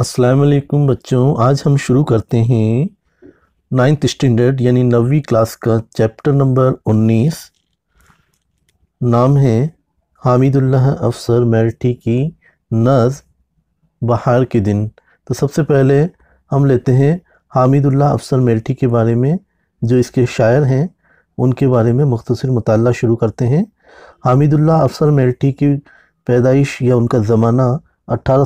अस्सलाम वालेकुम बच्चों आज हम शुरू करते हैं नाइन्थ स्टैंडर्ड यानी नवी क्लास का चैप्टर नंबर उन्नीस नाम है हामिदुल्लाह अफसर मैरिटी की नज बहार के दिन तो सबसे पहले हम लेते हैं हामिदुल्लाह अफसर मैरिटी के बारे में जो इसके शायर हैं उनके बारे में मुख्तर मुताल शुरू करते हैं हामिदुल्लाह अफसर मैरिटी की पैदाइश या उनका ज़माना अट्ठारह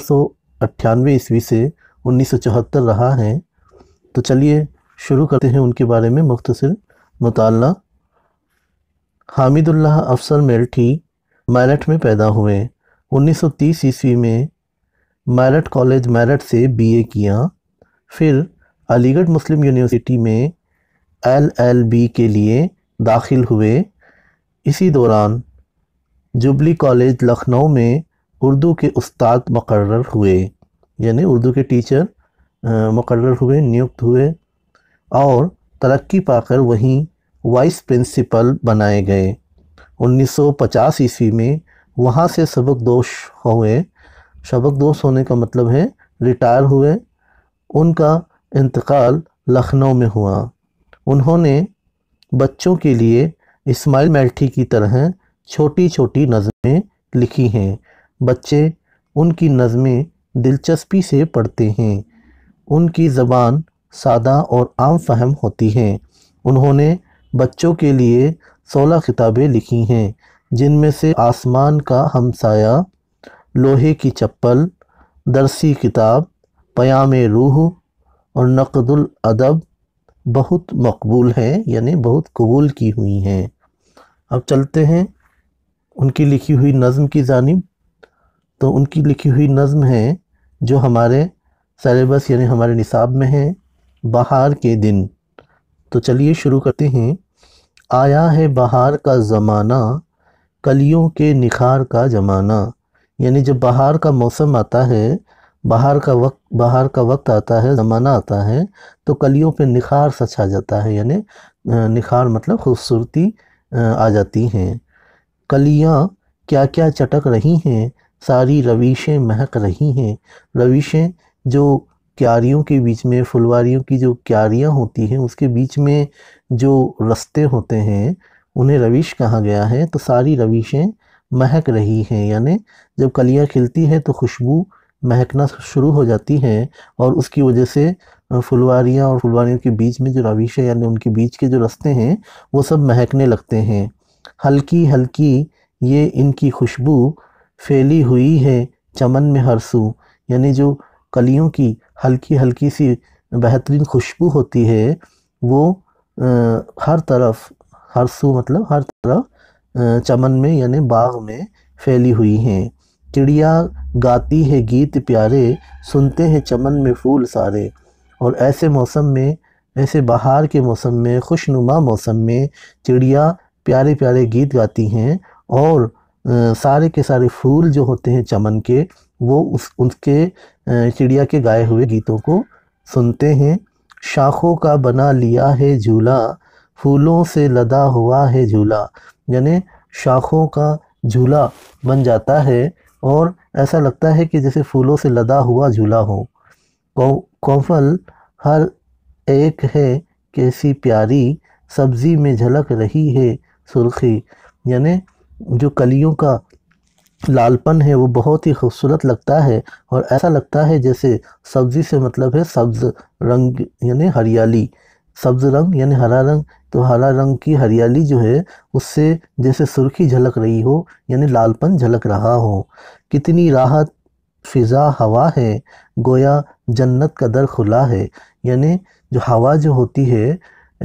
अट्ठानवे ईस्वी से उन्नीस रहा है तो चलिए शुरू करते हैं उनके बारे में मुख्तर मताल हामिदुल्लाह अफसर मेरठी मैरठ में पैदा हुए 1930 ईस्वी में मैरठ कॉलेज मैरठ से बीए किया फिर अलीगढ़ मुस्लिम यूनिवर्सिटी में एलएलबी के लिए दाखिल हुए इसी दौरान जुबली कॉलेज लखनऊ में उर्दू के उस्ताद मुकर हुए यानी उर्दू के टीचर मुकर हुए नियुक्त हुए और तरक्की पाकर वहीं वाइस प्रिंसिपल बनाए गए 1950 ईस्वी में वहाँ से सबकदोश हुए सबकदोश होने का मतलब है रिटायर हुए उनका इंतकाल लखनऊ में हुआ उन्होंने बच्चों के लिए इस्माइल मेल्टी की तरह छोटी छोटी नज़में लिखी हैं बच्चे उनकी नज़में दिलचस्पी से पढ़ते हैं उनकी ज़बान सादा और आम फहम होती है उन्होंने बच्चों के लिए सोलह किताबें लिखी हैं जिनमें से आसमान का हमसाया लोहे की चप्पल दरसी किताब पयाम रूह और नकदुल अदब बहुत मकबूल हैं यानी बहुत कबूल की हुई हैं अब चलते हैं उनकी लिखी हुई नज़म की जानब तो उनकी लिखी हुई नज़म है जो हमारे सलेबस यानी हमारे निसाब में है बहार के दिन तो चलिए शुरू करते हैं आया है बहार का ज़माना कलियों के निखार का ज़माना यानी जब बहार का मौसम आता है बाहर का वक्त बाहर का वक्त आता है ज़माना आता है तो कलियों पे निखार सा छा जाता है यानी निखार मतलब खूबसूरती आ जाती हैं कलियाँ क्या क्या चटक रही हैं सारी रविशें महक रही हैं रविशें जो क्यारियों के बीच में फुलवारियों की जो क्यारियाँ होती हैं उसके बीच में जो रस्ते होते हैं उन्हें रविश कहा गया है तो सारी रविशें महक रही हैं यानी जब कलियाँ खिलती हैं तो खुशबू महकना शुरू हो जाती है और उसकी वजह से फुलवारियाँ और फुलवारियों के बीच में जो रविश है यानी उनके बीच के जो रस्ते हैं वो सब महकने लगते हैं हल्की हल्की ये इनकी खुशबू फैली हुई है चमन में हर सू यानी जो कलियों की हल्की हल्की सी बेहतरीन खुशबू होती है वो आ, हर तरफ हर सू मतलब हर तरफ आ, चमन में यानी बाग में फैली हुई हैं चिड़िया गाती है गीत प्यारे सुनते हैं चमन में फूल सारे और ऐसे मौसम में ऐसे बहार के मौसम में खुशनुमा मौसम में चिड़िया प्यारे प्यारे गीत गाती हैं और सारे के सारे फूल जो होते हैं चमन के वो उस उनके चिड़िया के गाए हुए गीतों को सुनते हैं शाखों का बना लिया है झूला फूलों से लदा हुआ है झूला यानी शाखों का झूला बन जाता है और ऐसा लगता है कि जैसे फूलों से लदा हुआ झूला हो कौफल हर एक है कैसी प्यारी सब्जी में झलक रही है सुर्खी यानी जो कलियों का लालपन है वो बहुत ही खूबसूरत लगता है और ऐसा लगता है जैसे सब्जी से मतलब है सब्ज़ रंग यानी हरियाली सब्ज़ रंग यानी हरा रंग तो हरा रंग की हरियाली जो है उससे जैसे सुर्खी झलक रही हो यानी लालपन झलक रहा हो कितनी राहत फिज़ा हवा है गोया जन्नत का दर खुला है यानी जो हवा जो होती है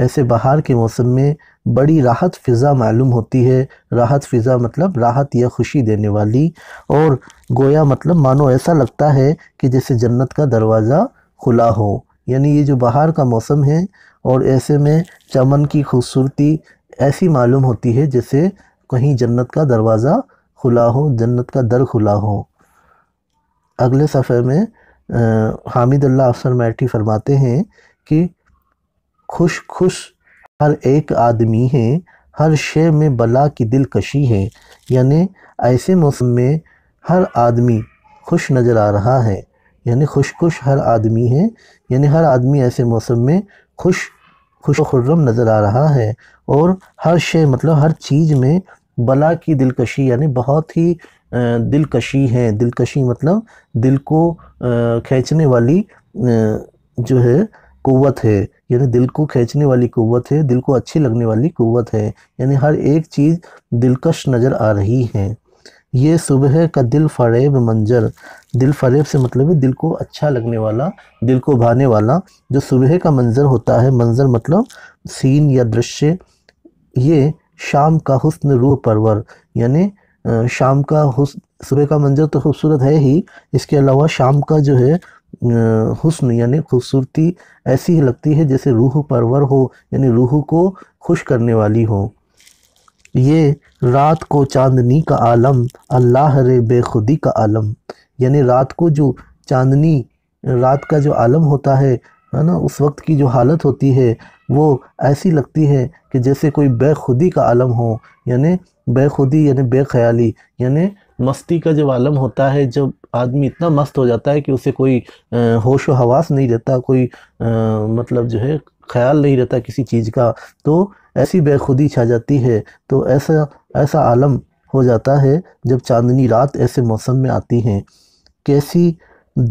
ऐसे बाहर के मौसम में बड़ी राहत फ़िज़ा मालूम होती है राहत फ़िज़ा मतलब राहत या खुशी देने वाली और गोया मतलब मानो ऐसा लगता है कि जैसे जन्नत का दरवाज़ा खुला हो यानी ये जो बाहर का मौसम है और ऐसे में चमन की खूबसूरती ऐसी मालूम होती है जैसे कहीं जन्नत का दरवाज़ा खुला हो जन्नत का दर खुला हो अगले सफ़े में हामिदल्ला अफसर मैठी फरमाते हैं कि खुश खुश हर एक आदमी है हर शे में बला की दिलकशी है यानी ऐसे मौसम में हर आदमी खुश नज़र आ रहा है यानी खुशकुश हर आदमी है यानी हर आदमी ऐसे मौसम में खुश खुश खुर्रम नज़र आ रहा है और हर शे मतलब हर चीज़ में बला की दिलकशी यानी बहुत ही दिलकशी है दिलकशी मतलब दिल को खींचने वाली जो है कुवत है यानी दिल को खींचने वाली कुवत है दिल को अच्छी लगने वाली कुवत है यानी हर एक चीज़ दिलकश नज़र आ रही है ये सुबह का दिल फरेब मंजर दिल फरेब से मतलब है दिल को अच्छा लगने वाला दिल को भाने वाला जो सुबह का मंजर होता है मंजर मतलब सीन या दृश्य ये शाम का हुस्न रूह परवर यानी शाम का हुस्न सुबह का मंजर तो खूबसूरत है ही इसके अलावा शाम का जो है हुस्न यानी खूबसूरती ऐसी ही लगती है जैसे रूह परवर हो यानी रूह को खुश करने वाली हो ये रात को चांदनी का आलम अल्लाह रे बेखुदी का आलम यानी रात को जो चांदनी रात का जो आलम होता है है ना उस वक्त की जो हालत होती है वो ऐसी लगती है कि जैसे कोई बेखुदी का आलम हो यानी बेखुदी यानी बेख्याली यानी मस्ती का जब आलम होता है जब आदमी इतना मस्त हो जाता है कि उसे कोई होश हवास नहीं रहता कोई आ, मतलब जो है ख्याल नहीं रहता किसी चीज़ का तो ऐसी बेखुदी छा जाती है तो ऐसा ऐसा आलम हो जाता है जब चांदनी रात ऐसे मौसम में आती हैं कैसी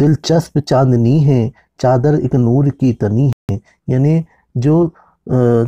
दिलचस्प चांदनी है चादर एक नूर की तनी है यानी जो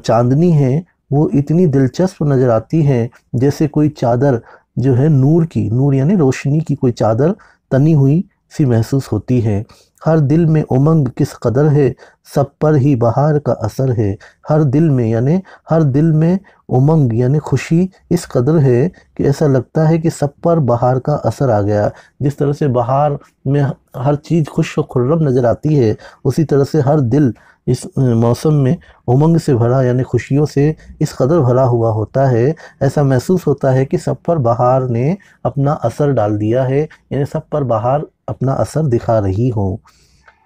चांदनी है वो इतनी दिलचस्प नज़र आती है जैसे कोई चादर जो है नूर की नूर यानी रोशनी की कोई चादर तनी हुई सी महसूस होती है हर दिल में उमंग किस कदर है सब पर ही बहार का असर है हर दिल में यानि हर दिल में उमंग यानि खुशी इस कदर है कि ऐसा लगता है कि सब पर बहार का असर आ गया जिस तरह से बहार में हर चीज़ खुश व खुर्रम नज़र आती है उसी तरह से हर दिल इस मौसम में उमंग से भरा यानी खुशियों से इस कदर भरा हुआ होता है ऐसा महसूस होता है कि सब पर बहार ने अपना असर डाल दिया है यानी सब पर बहार अपना असर दिखा रही हो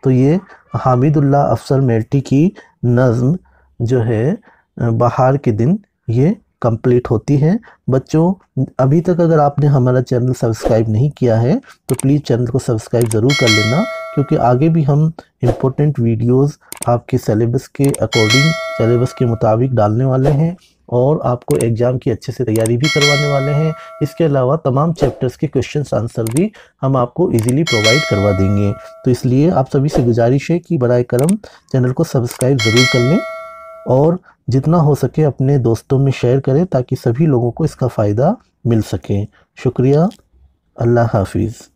तो ये हामिदुल्ला अफसर मेल्टी की नज़म जो है बहार के दिन ये कंप्लीट होती है बच्चों अभी तक अगर आपने हमारा चैनल सब्सक्राइब नहीं किया है तो प्लीज़ चैनल को सब्सक्राइब ज़रूर कर लेना क्योंकि आगे भी हम इम्पोर्टेंट वीडियोस आपके सिलेबस के अकॉर्डिंग सिलेबस के मुताबिक डालने वाले हैं और आपको एग्ज़ाम की अच्छे से तैयारी भी करवाने वाले हैं इसके अलावा तमाम चैप्टर्स के क्वेश्चन आंसर भी हम आपको इजीली प्रोवाइड करवा देंगे तो इसलिए आप सभी से गुजारिश है कि बर करम चैनल को सब्सक्राइब ज़रूर कर लें और जितना हो सके अपने दोस्तों में शेयर करें ताकि सभी लोगों को इसका फ़ायदा मिल सके शुक्रिया अल्लाह हाफिज़